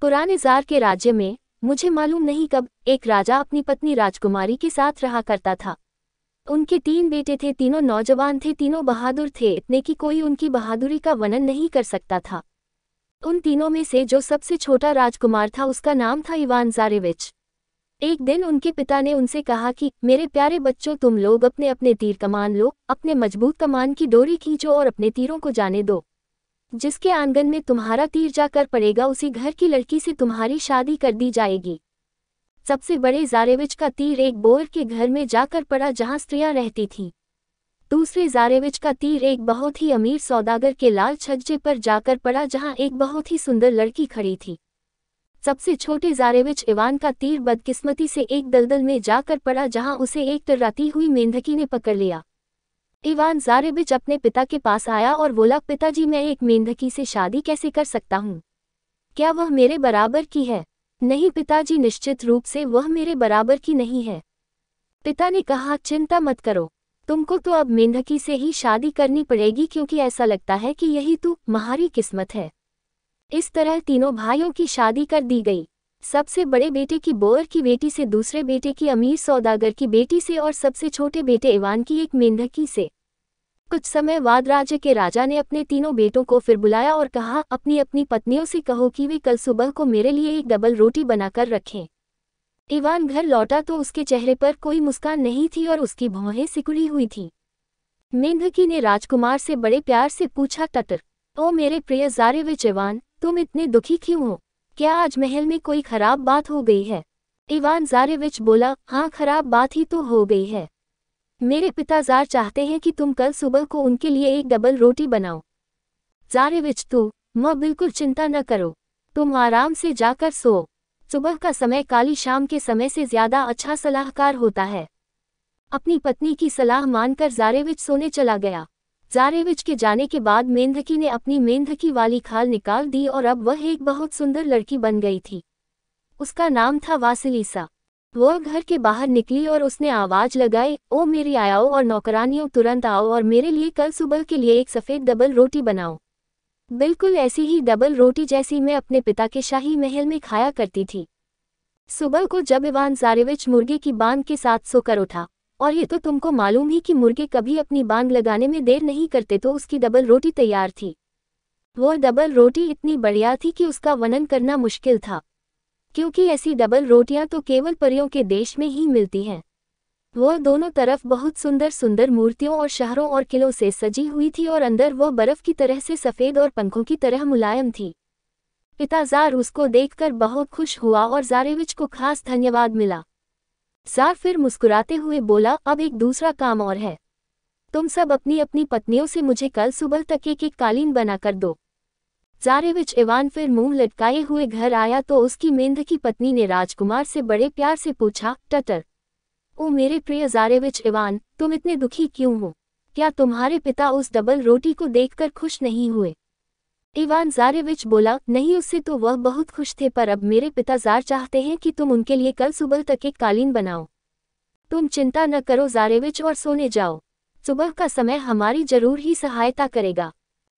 पुराने जार के राज्य में मुझे मालूम नहीं कब एक राजा अपनी पत्नी राजकुमारी के साथ रहा करता था उनके तीन बेटे थे तीनों नौजवान थे तीनों बहादुर थे इतने की कोई उनकी बहादुरी का वर्णन नहीं कर सकता था उन तीनों में से जो सबसे छोटा राजकुमार था उसका नाम था इवान जारेविच एक दिन उनके पिता ने उनसे कहा कि मेरे प्यारे बच्चों तुम लोग अपने अपने तीर कमान लो अपने मजबूत कमान की डोरी खींचो और अपने तीरों को जाने दो जिसके आंगन में तुम्हारा तीर जाकर पड़ेगा उसी घर की लड़की से तुम्हारी शादी कर दी जाएगी सबसे बड़े जारेविच का तीर एक बोर के घर में जाकर पड़ा जहां स्त्रियां रहती थीं दूसरे जारेविच का तीर एक बहुत ही अमीर सौदागर के लाल छज्जे पर जाकर पड़ा जहां एक बहुत ही सुंदर लड़की खड़ी थी सबसे छोटे जारेविच इवान का तीर बदकिस्मती से एक दलदल में जाकर पड़ा जहां उसे एक टर्राती हुई मेंढकी ने पकड़ लिया इवान जारेबिच अपने पिता के पास आया और बोला पिताजी मैं एक मेंढकी से शादी कैसे कर सकता हूँ क्या वह मेरे बराबर की है नहीं पिताजी निश्चित रूप से वह मेरे बराबर की नहीं है पिता ने कहा चिंता मत करो तुमको तो अब मेंढकी से ही शादी करनी पड़ेगी क्योंकि ऐसा लगता है कि यही तू तो महारी किस्मत है इस तरह तीनों भाइयों की शादी कर दी गई सबसे बड़े बेटे की बोअर की बेटी से दूसरे बेटे की अमीर सौदागर की बेटी से और सबसे छोटे बेटे इवान की एक मेंढकी से कुछ समय बाद राज्य के राजा ने अपने तीनों बेटों को फिर बुलाया और कहा अपनी अपनी पत्नियों से कहो कि वे कल सुबह को मेरे लिए एक डबल रोटी बनाकर रखें इवान घर लौटा तो उसके चेहरे पर कोई मुस्कान नहीं थी और उसकी भौहें सिकुड़ी हुई थीं मेंढकी ने राजकुमार से बड़े प्यार से पूछा टटर ओ मेरे प्रिय जारेविच इवान तुम इतने दुखी क्यों हो क्या आज महल में कोई खराब बात हो गई है इवान जारेविच बोला हाँ खराब बात ही तो हो गई है मेरे पिता जार चाहते हैं कि तुम कल सुबह को उनके लिए एक डबल रोटी बनाओ जारेविच तू तो, मैं बिल्कुल चिंता न करो तुम आराम से जाकर सो सुबह का समय काली शाम के समय से ज्यादा अच्छा सलाहकार होता है अपनी पत्नी की सलाह मानकर जारेविच सोने चला गया जारेविच के जाने के बाद मेंढकी ने अपनी मेंढकी वाली खाल निकाल दी और अब वह एक बहुत सुंदर लड़की बन गई थी उसका नाम था वासिलीसा वह घर के बाहर निकली और उसने आवाज लगाई ओ मेरी आयाओ और नौकरानियों तुरंत आओ और मेरे लिए कल सुबह के लिए एक सफ़ेद डबल रोटी बनाओ बिल्कुल ऐसी ही डबल रोटी जैसी मैं अपने पिता के शाही महल में खाया करती थी सुबह को जब इवान जारेविच मुर्गे की बांध के साथ सोकर उठा और ये तो तुमको मालूम ही कि मुर्गे कभी अपनी बांग लगाने में देर नहीं करते तो उसकी डबल रोटी तैयार थी वो डबल रोटी इतनी बढ़िया थी कि उसका वनन करना मुश्किल था क्योंकि ऐसी डबल रोटियां तो केवल परियों के देश में ही मिलती हैं वो दोनों तरफ बहुत सुंदर सुंदर मूर्तियों और शहरों और किलों से सजी हुई थी और अंदर वह बर्फ़ की तरह से सफ़ेद और पंखों की तरह मुलायम थी पिता जार उसको देखकर बहुत खुश हुआ और जारेविच को खास धन्यवाद मिला सार फिर मुस्कुराते हुए बोला अब एक दूसरा काम और है तुम सब अपनी अपनी पत्नियों से मुझे कल सुबह तक एक एक कालीन बनाकर दो जारेविच इवान फिर मुंह लटकाए हुए घर आया तो उसकी मेंद की पत्नी ने राजकुमार से बड़े प्यार से पूछा टटर ओ मेरे प्रिय जारेविच इवान तुम इतने दुखी क्यों हो क्या तुम्हारे पिता उस डबल रोटी को देखकर खुश नहीं हुए इवान जारेविच बोला नहीं उससे तो वह बहुत खुश थे पर अब मेरे पिता जार चाहते हैं कि तुम उनके लिए कल सुबह तक एक कालीन बनाओ तुम चिंता न करो जारेविच और सोने जाओ सुबह का समय हमारी जरूर ही सहायता करेगा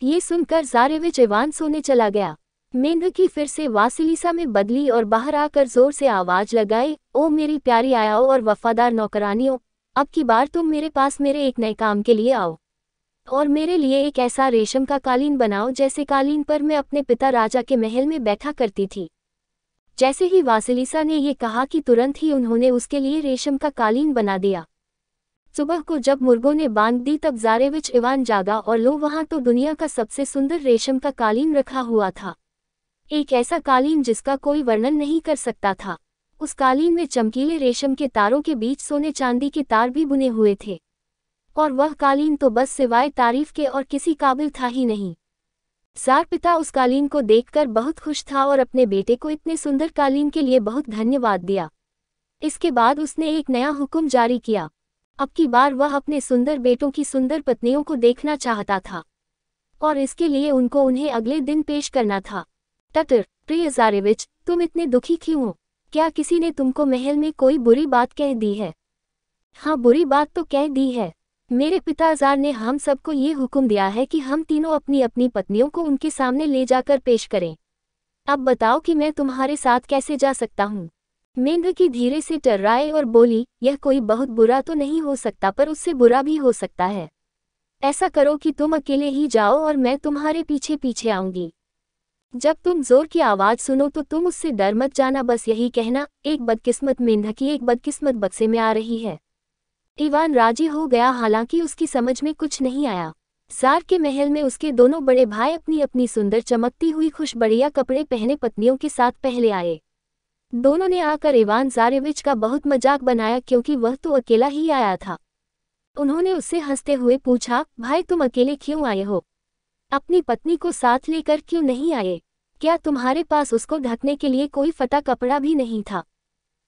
ये सुनकर जारेविच इवान सोने चला गया मेंढकी फिर से वासिलीसा में बदली और बाहर आकर जोर से आवाज लगाए ओ मेरी प्यारी आयाओ और वफादार नौकरानियों अब की बार तुम मेरे पास मेरे एक नए काम के लिए आओ और मेरे लिए एक ऐसा रेशम का कालीन बनाओ जैसे कालीन पर मैं अपने पिता राजा के महल में बैठा करती थी जैसे ही वासिलिसा ने ये कहा कि तुरंत ही उन्होंने उसके लिए रेशम का कालीन बना दिया सुबह को जब मुर्गों ने बांध दी तब जारेविच इवान जागा और लो वहां तो दुनिया का सबसे सुंदर रेशम का कालीन रखा हुआ था एक ऐसा कालीन जिसका कोई वर्णन नहीं कर सकता था उस कालीन में चमकीले रेशम के तारों के बीच सोने चांदी के तार भी बुने हुए थे और वह कालीन तो बस सिवाय तारीफ के और किसी काबिल था ही नहीं सार पिता उस कालीन को देखकर बहुत खुश था और अपने बेटे को इतने सुंदर कालीन के लिए बहुत धन्यवाद दिया इसके बाद उसने एक नया हुक्म जारी किया अब की बार वह अपने सुंदर बेटों की सुंदर पत्नियों को देखना चाहता था और इसके लिए उनको उन्हें अगले दिन पेश करना था टटर प्रिय जारेविच तुम इतने दुखी क्यों हो क्या किसी ने तुमको महल में कोई बुरी बात कह दी है हाँ बुरी बात तो कह दी है मेरे पिताजार ने हम सबको ये हुक्म दिया है कि हम तीनों अपनी अपनी पत्नियों को उनके सामने ले जाकर पेश करें अब बताओ कि मैं तुम्हारे साथ कैसे जा सकता हूँ मेंढ की धीरे से टर्राए और बोली यह कोई बहुत बुरा तो नहीं हो सकता पर उससे बुरा भी हो सकता है ऐसा करो कि तुम अकेले ही जाओ और मैं तुम्हारे पीछे पीछे आऊंगी जब तुम जोर की आवाज़ सुनो तो तुम उससे डर मत जाना बस यही कहना एक बदकिस्मत मेंढकी एक बदकिस्मत बक्से में आ रही है इवान राजी हो गया हालांकि उसकी समझ में कुछ नहीं आया सार के महल में उसके दोनों बड़े भाई अपनी अपनी सुंदर चमकती हुई खुशबड़िया कपड़े पहने पत्नियों के साथ पहले आए दोनों ने आकर इवान जारेविच का बहुत मजाक बनाया क्योंकि वह तो अकेला ही आया था उन्होंने उससे हंसते हुए पूछा भाई तुम अकेले क्यों आए हो अपनी पत्नी को साथ लेकर क्यों नहीं आए क्या तुम्हारे पास उसको ढकने के लिए कोई फटा कपड़ा भी नहीं था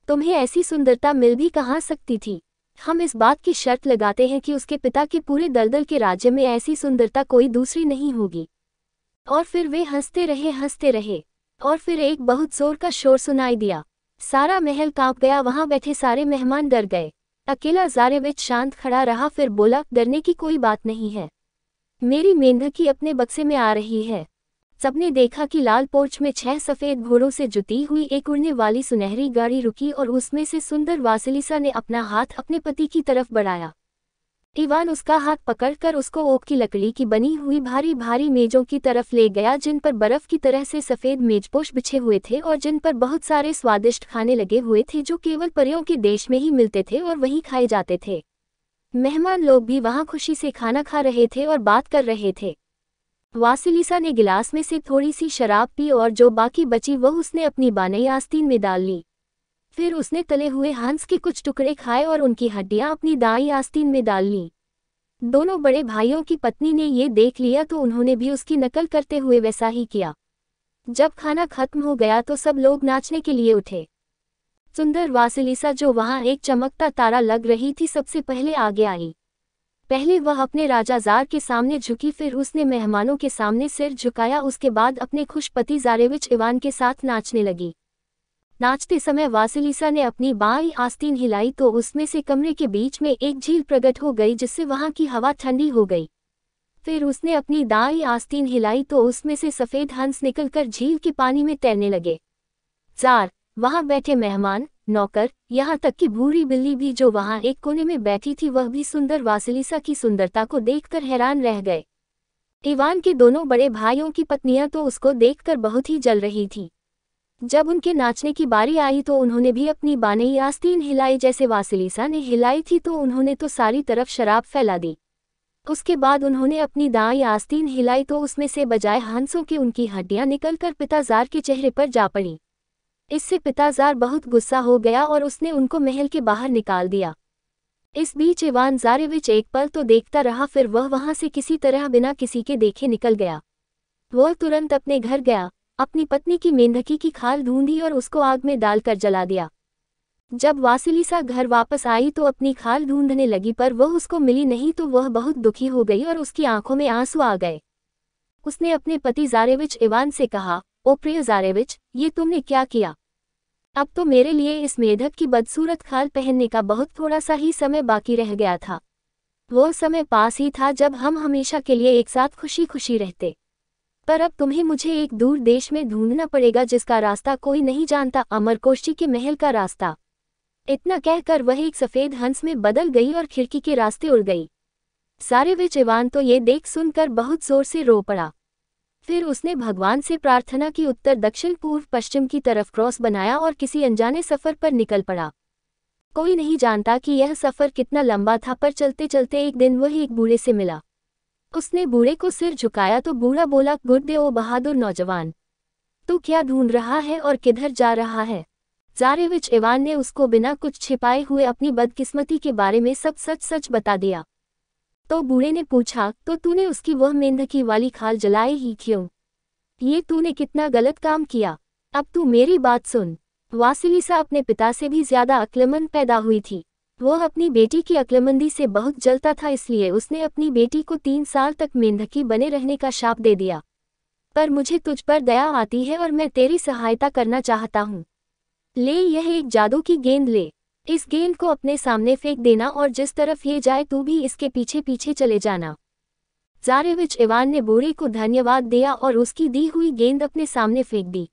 तुम्हें ऐसी सुंदरता मिल भी कहाँ सकती थी हम इस बात की शर्त लगाते हैं कि उसके पिता के पूरे दलदल के राज्य में ऐसी सुंदरता कोई दूसरी नहीं होगी और फिर वे हंसते रहे हंसते रहे और फिर एक बहुत जोर का शोर सुनाई दिया सारा महल कांप गया वहां बैठे सारे मेहमान डर गए अकेला जारेविच शांत खड़ा रहा फिर बोला डरने की कोई बात नहीं है मेरी मेंढकी अपने बक्से में आ रही है सबने देखा कि लाल पोर्च में छह सफेद घोड़ों से जुती हुई एक उड़ने वाली सुनहरी गाड़ी रुकी और उसमें से सुंदर वासिलिसा ने अपना हाथ अपने पति की तरफ बढ़ाया इवान उसका हाथ पकड़कर उसको ओक की लकड़ी की बनी हुई भारी भारी मेजों की तरफ ले गया जिन पर बर्फ की तरह से सफेद मेजपोश बिछे हुए थे और जिन पर बहुत सारे स्वादिष्ट खाने लगे हुए थे जो केवल परियों के देश में ही मिलते थे और वही खाए जाते थे मेहमान लोग भी वहां खुशी से खाना खा रहे थे और बात कर रहे थे वासिलिसा ने गिलास में से थोड़ी सी शराब पी और जो बाकी बची वह उसने अपनी बानई आस्तीन में डाल ली फिर उसने तले हुए हंस के कुछ टुकड़े खाए और उनकी हड्डियां अपनी दाई आस्तीन में डाल लीं दोनों बड़े भाइयों की पत्नी ने ये देख लिया तो उन्होंने भी उसकी नकल करते हुए वैसा ही किया जब खाना खत्म हो गया तो सब लोग नाचने के लिए उठे सुंदर वासिलिसा जो वहां एक चमकता तारा लग रही थी सबसे पहले आगे आई पहले वह अपने राजा जार के सामने झुकी फिर उसने मेहमानों के सामने सिर झुकाया उसके बाद अपने खुश पति जारेविच इवान के साथ नाचने लगी नाचते समय वासिलिसा ने अपनी बाई आस्तीन हिलाई तो उसमें से कमरे के बीच में एक झील प्रकट हो गई जिससे वहां की हवा ठंडी हो गई फिर उसने अपनी दाई आस्तीन हिलाई तो उसमें से सफ़ेद हंस निकलकर झील के पानी में तैरने लगे जार वहां बैठे मेहमान नौकर यहाँ तक कि भूरी बिल्ली भी जो वहाँ एक कोने में बैठी थी वह भी सुंदर वासिलिसा की सुंदरता को देखकर हैरान रह गए इवान के दोनों बड़े भाइयों की पत्नियां तो उसको देखकर बहुत ही जल रही थीं जब उनके नाचने की बारी आई तो उन्होंने भी अपनी बानेई आस्तीन हिलाई जैसे वासिलिसा ने हिलाई थी तो उन्होंने तो सारी तरफ शराब फैला दी उसके बाद उन्होंने अपनी दाई आस्तीन हिलाई तो उसमें से बजाय हंसों की उनकी हड्डियां निकलकर पिताजार के चेहरे पर जा पड़ी इससे पिताजार बहुत गुस्सा हो गया और उसने उनको महल के बाहर निकाल दिया इस बीच इवान जारेविच एक पल तो देखता रहा फिर वह वहां से किसी तरह बिना किसी के देखे निकल गया वह तुरंत अपने घर गया अपनी पत्नी की मेंढकी की खाल ढूंढी और उसको आग में डालकर जला दिया जब वासिलिसा घर वापस आई तो अपनी खाल ढूंढने लगी पर वह उसको मिली नहीं तो वह बहुत दुखी हो गई और उसकी आंखों में आंसू आ गए उसने अपने पति जारेविच इवान से कहा ओ प्रिय जारेविच ये तुमने क्या किया अब तो मेरे लिए इस मेढक की बदसूरत खाल पहनने का बहुत थोड़ा सा ही समय बाकी रह गया था वो समय पास ही था जब हम हमेशा के लिए एक साथ खुशी खुशी रहते पर अब तुम्हें मुझे एक दूर देश में ढूंढना पड़ेगा जिसका रास्ता कोई नहीं जानता अमर के महल का रास्ता इतना कहकर वह एक सफ़ेद हंस में बदल गई और खिड़की के रास्ते उड़ गई सारे वे जवान तो ये देख सुनकर बहुत जोर से रो पड़ा फिर उसने भगवान से प्रार्थना की उत्तर दक्षिण पूर्व पश्चिम की तरफ क्रॉस बनाया और किसी अनजाने सफ़र पर निकल पड़ा कोई नहीं जानता कि यह सफ़र कितना लंबा था पर चलते चलते एक दिन वह एक बूढ़े से मिला उसने बूढ़े को सिर झुकाया तो बूढ़ा बोला गुरदे ओ बहादुर नौजवान तू क्या ढूंढ रहा है और किधर जा रहा है जारेविच इवान ने उसको बिना कुछ छिपाए हुए अपनी बदकिस्मती के बारे में सब सच सच बता दिया तो बूढ़े ने पूछा तो तूने उसकी वह मेंढकी वाली खाल जलाए ही क्यों ये तूने कितना गलत काम किया अब तू मेरी बात सुन वासिलिसा अपने पिता से भी ज्यादा अक्लमंद पैदा हुई थी वह अपनी बेटी की अक्लमंदी से बहुत जलता था इसलिए उसने अपनी बेटी को तीन साल तक मेंढकी बने रहने का शाप दे दिया पर मुझे तुझ पर दया आती है और मैं तेरी सहायता करना चाहता हूँ ले यह एक जादू की गेंद ले इस गेंद को अपने सामने फेंक देना और जिस तरफ ये जाए तू भी इसके पीछे पीछे चले जाना जारेविच इवान ने बोरे को धन्यवाद दिया और उसकी दी हुई गेंद अपने सामने फेंक दी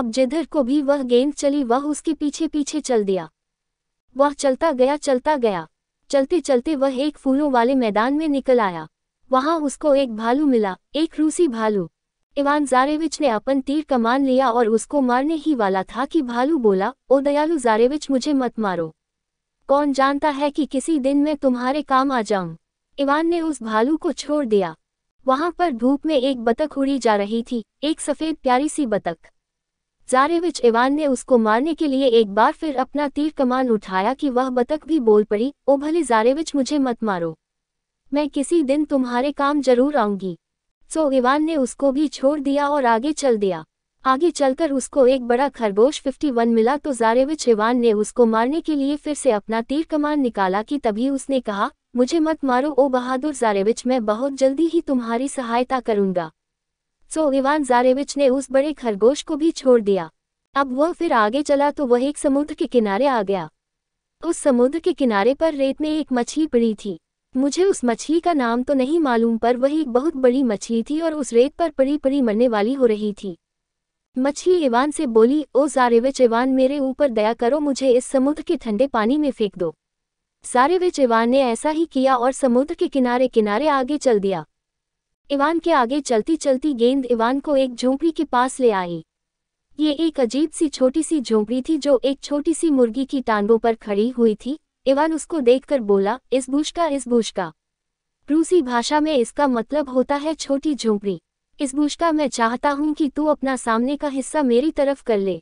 अब जिधर को भी वह गेंद चली वह उसके पीछे पीछे चल दिया वह चलता गया चलता गया चलते चलते वह एक फूलों वाले मैदान में निकल आया वहां उसको एक भालू मिला एक रूसी भालू इवान जारेविच ने अपन तीर कमान लिया और उसको मारने ही वाला था कि भालू बोला ओ दयालु जारेविच मुझे मत मारो कौन जानता है कि किसी दिन मैं तुम्हारे काम आ जाऊं इवान ने उस भालू को छोड़ दिया वहां पर धूप में एक बतख उड़ी जा रही थी एक सफ़ेद प्यारी सी बतख जारेविच इवान ने उसको मारने के लिए एक बार फिर अपना तीर कमान उठाया कि वह बतख भी बोल पड़ी ओ भले जारेविच मुझे मत मारो मैं किसी दिन तुम्हारे काम जरूर आऊंगी सो इवान ने उसको भी छोड़ दिया और आगे चल दिया आगे चलकर उसको एक बड़ा खरगोश 51 मिला तो जारेविच इवान ने उसको मारने के लिए फिर से अपना तीर कमान निकाला कि तभी उसने कहा मुझे मत मारो ओ बहादुर जारेविच मैं बहुत जल्दी ही तुम्हारी सहायता करूंगा सो इवान जारेविच ने उस बड़े खरगोश को भी छोड़ दिया अब वह फिर आगे चला तो वह एक समुद्र के किनारे आ गया उस समुद्र के किनारे पर रेत में एक मछली पड़ी थी मुझे उस मछली का नाम तो नहीं मालूम पर वही बहुत बड़ी मछली थी और उस रेत पर पड़ी पड़ी मरने वाली हो रही थी मछली ईवान से बोली ओ जारेविच ईवान मेरे ऊपर दया करो मुझे इस समुद्र के ठंडे पानी में फेंक दो जारेविच ईवान ने ऐसा ही किया और समुद्र के किनारे किनारे आगे चल दिया ईवान के आगे चलती चलती गेंद ईवान को एक झोंपड़ी के पास ले आई ये एक अजीब सी छोटी सी झोंपड़ी थी जो एक छोटी सी मुर्गी की टांगों पर खड़ी हुई थी इवान उसको देखकर बोला इस का इस का रूसी भाषा में इसका मतलब होता है छोटी झोंपड़ी इस का मैं चाहता हूं कि तू अपना सामने का हिस्सा मेरी तरफ कर ले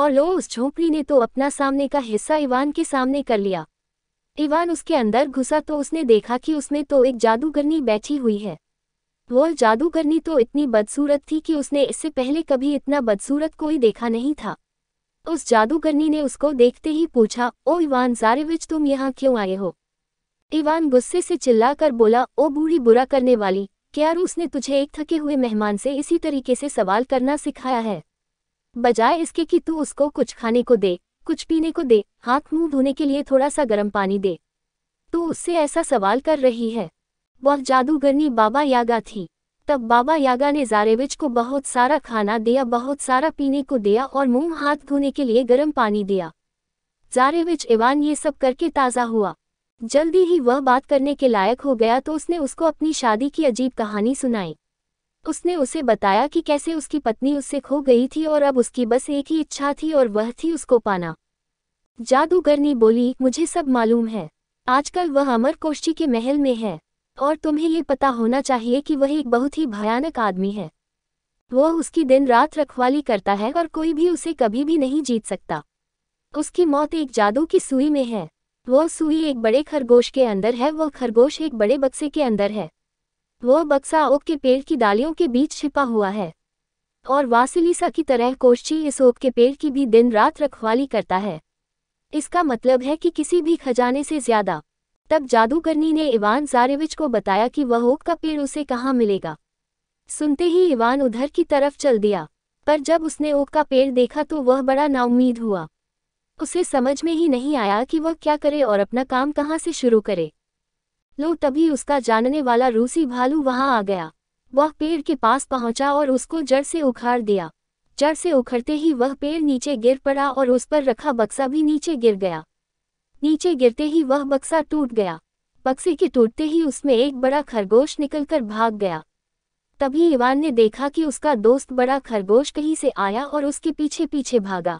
और लो उस झोंपड़ी ने तो अपना सामने का हिस्सा इवान के सामने कर लिया इवान उसके अंदर घुसा तो उसने देखा कि उसमें तो एक जादूगरनी बैठी हुई है वो जादूगरनी तो इतनी बदसूरत थी कि उसने इससे पहले कभी इतना बदसूरत कोई देखा नहीं था उस जादूगरनी ने उसको देखते ही पूछा ओ इवान जारेविच तुम यहाँ क्यों आए हो इवान गुस्से से चिल्लाकर बोला ओ बूढ़ी बुरा करने वाली क्या रूस ने तुझे एक थके हुए मेहमान से इसी तरीके से सवाल करना सिखाया है बजाय इसके कि तू उसको कुछ खाने को दे कुछ पीने को दे हाथ मुंह धोने के लिए थोड़ा सा गर्म पानी दे तू उससे ऐसा सवाल कर रही है वह जादूगरनी बाबा यागा थी तब बाबा यागा ने जारेविच को बहुत सारा खाना दिया बहुत सारा पीने को दिया और मुंह हाथ धोने के लिए गर्म पानी दिया जारेविच इवान ये सब करके ताज़ा हुआ जल्दी ही वह बात करने के लायक हो गया तो उसने उसको अपनी शादी की अजीब कहानी सुनाई उसने उसे बताया कि कैसे उसकी पत्नी उससे खो गई थी और अब उसकी बस एक ही इच्छा थी और वह थी उसको पाना जादूगरनी बोली मुझे सब मालूम है आजकल वह अमर कोष्ठी के महल में है और तुम्हें ये पता होना चाहिए कि वह एक बहुत ही भयानक आदमी है वह उसकी दिन रात रखवाली करता है और कोई भी उसे कभी भी नहीं जीत सकता उसकी मौत एक जादू की सुई में है वह सुई एक बड़े खरगोश के अंदर है वह खरगोश एक बड़े बक्से के अंदर है वह बक्सा ओक के पेड़ की डालियों के बीच छिपा हुआ है और वासिलीसा की तरह कोश्ची इस ओक के पेड़ की भी दिन रात रखवाली करता है इसका मतलब है कि किसी भी खजाने से ज्यादा तब जादूगरनी ने इवान जारेविच को बताया कि वह ओक का पेड़ उसे कहाँ मिलेगा सुनते ही इवान उधर की तरफ चल दिया पर जब उसने ओक का पेड़ देखा तो वह बड़ा नाउमीद हुआ उसे समझ में ही नहीं आया कि वह क्या करे और अपना काम कहाँ से शुरू करे लो तभी उसका जानने वाला रूसी भालू वहां आ गया वह पेड़ के पास पहुंचा और उसको जड़ से उखाड़ दिया जड़ से उखड़ते ही वह पेड़ नीचे गिर पड़ा और उस पर रखा बक्सा भी नीचे गिर गया नीचे गिरते ही वह बक्सा टूट गया बक्से के टूटते ही उसमें एक बड़ा खरगोश निकलकर भाग गया तभी इवान ने देखा कि उसका दोस्त बड़ा खरगोश कहीं से आया और उसके पीछे पीछे भागा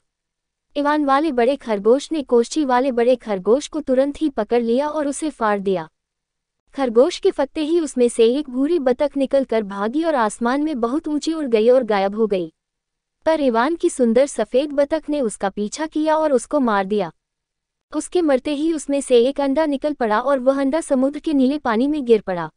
इवान वाले बड़े खरगोश ने कोश्ची वाले बड़े खरगोश को तुरंत ही पकड़ लिया और उसे फाड़ दिया खरगोश के फत्ते ही उसमें से एक भूरी बतख निकलकर भागी और आसमान में बहुत ऊंची उड़ गई और गायब हो गई पर इवान की सुंदर सफ़ेद बतख ने उसका पीछा किया और उसको मार दिया उसके मरते ही उसमें से एक अंडा निकल पड़ा और वह अंडा समुद्र के नीले पानी में गिर पड़ा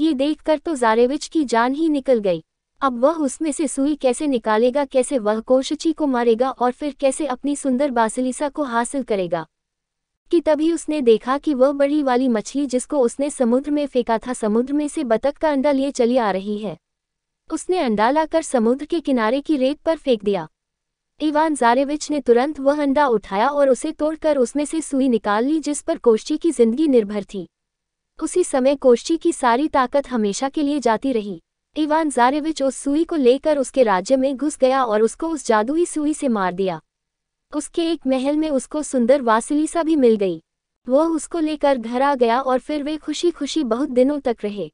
ये देखकर तो जारेविच की जान ही निकल गई अब वह उसमें से सुई कैसे निकालेगा कैसे वह कोशची को मारेगा और फिर कैसे अपनी सुंदर बासिलिसा को हासिल करेगा कि तभी उसने देखा कि वह बड़ी वाली मछली जिसको उसने समुद्र में फेंका था समुद्र में से बतख का अंडा लिए चली आ रही है उसने अंडा लाकर समुद्र के किनारे की रेत पर फेंक दिया इवान जारेविच ने तुरंत वह अंडा उठाया और उसे तोड़कर उसमें से सुई निकाल ली जिस पर कोश्ची की जिंदगी निर्भर थी उसी समय कोश्ची की सारी ताकत हमेशा के लिए जाती रही इवान जारेविच उस सुई को लेकर उसके राज्य में घुस गया और उसको उस जादुई सुई से मार दिया उसके एक महल में उसको सुंदर वासिलीसा भी मिल गई वह उसको लेकर घर आ गया और फिर वे खुशी खुशी बहुत दिनों तक रहे